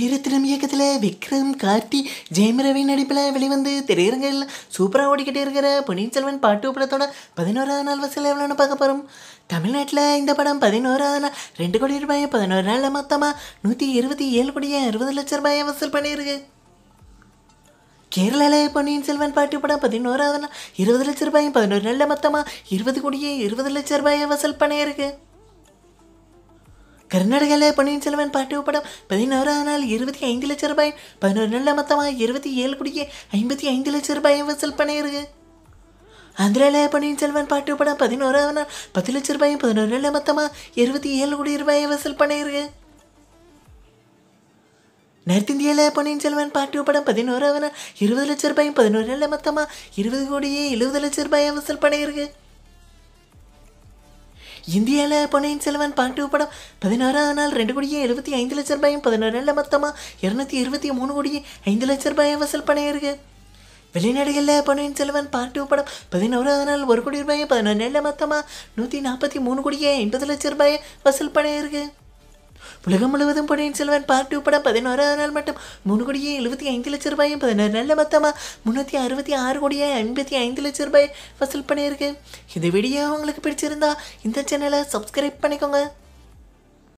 வீரத்திரம் இயக்கத்தில் விக்ரம் கார்த்தி ஜெயம் ரவி நடிப்பில் வெளிவந்து திரையரங்கில் சூப்பராக ஓடிக்கிட்டே இருக்கிற பொன்னியின் செல்வன் பாட்டு படத்தோட பதினோராவது நாள் வசூல் எவ்வளோன்னு பார்க்க போகிறோம் தமிழ்நாட்டில் இந்த படம் பதினோராவது நாள் ரெண்டு கோடி ரூபாய் பதினோரு நாளில் மொத்தமாக நூற்றி இருபத்தி ஏழு கோடியை அறுபது லட்சம் ரூபாயை வசூல் பண்ணியிருக்கு கேரளாவில் பொன்னியின் செல்வன் பாட்டு படம் பதினோராவது நாள் இருபது லட்ச ரூபாயும் பதினோரு நாளில் மொத்தமாக இருபது கோடியே இருபது லட்ச ரூபாயை வசூல் பண்ணியிருக்கு கர்நாடகாவில் பொன்னியின் செல்வன் பாட்டு படம் பதினோராம் நாள் இருபத்தி ஐந்து லட்சம் ரூபாய் பதினொரு நாளில் மொத்தமாக இருபத்தி ஏழு குடியே ஐம்பத்தி ஐந்து லட்சம் ரூபாய் வசூல் பண்ணியிருக்கு ஆந்திராவில் பொன்னியின் செல்வன் பாட்டு படம் பதினோராம் நாள் பத்து லட்சம் ரூபாயும் பதினொரு நாளில் மொத்தமாக இருபத்தி ஏழு கோடி ரூபாயை வசூல் பண்ணியிருக்கு நார்த் இந்தியாவில் பொன்னியின் செல்வன் பாட்டு படம் பதினோராவது நாள் இருபது லட்சம் ரூபாயும் பதினோரு நாளில் மொத்தமாக இருபது கோடியே எழுபது லட்சம் ரூபாயை வசூல் பண்ணியிருக்கு இந்தியாவில் பொன்னியின் செல்வன் பாட்டு படம் பதினாறாவது நாள் ரெண்டு கோடியே எழுபத்தி ஐந்து லட்ச ரூபாயும் பதினோரு நாளில் மொத்தமாக இரநூத்தி இருபத்தி மூணு கோடியே ஐந்து லட்ச ரூபாயை வசூல் பண்ணியிருக்கு வெளிநாடுகளில் பொன்னியின் செல்வன் பாட்டு படம் பதினோராவது நாள் ஒரு கோடி ரூபாயை பதினொரு நாளில் மொத்தமாக நூற்றி நாற்பத்தி மூணு கோடியே எண்பது லட்ச ரூபாயை வசூல் பண்ணியிருக்கு உலகம் முழுவதும் பொன்னியின் செல்வன் பார்ட் டூ படம் பதினோராவது நாள் மட்டும் மூணு கோடியே எழுபத்தி ஐந்து லட்ச ரூபாயும் பதினோரு நாளில் மொத்தமாக முந்நூற்றி அறுபத்தி ஆறு கோடியே ஐம்பத்தி ஐந்து லட்ச ரூபாய் வசூல் பண்ணியிருக்கு இந்த வீடியோ உங்களுக்கு பிடிச்சிருந்தா இந்த சேனலை சப்ஸ்கிரைப் பண்ணிக்கோங்க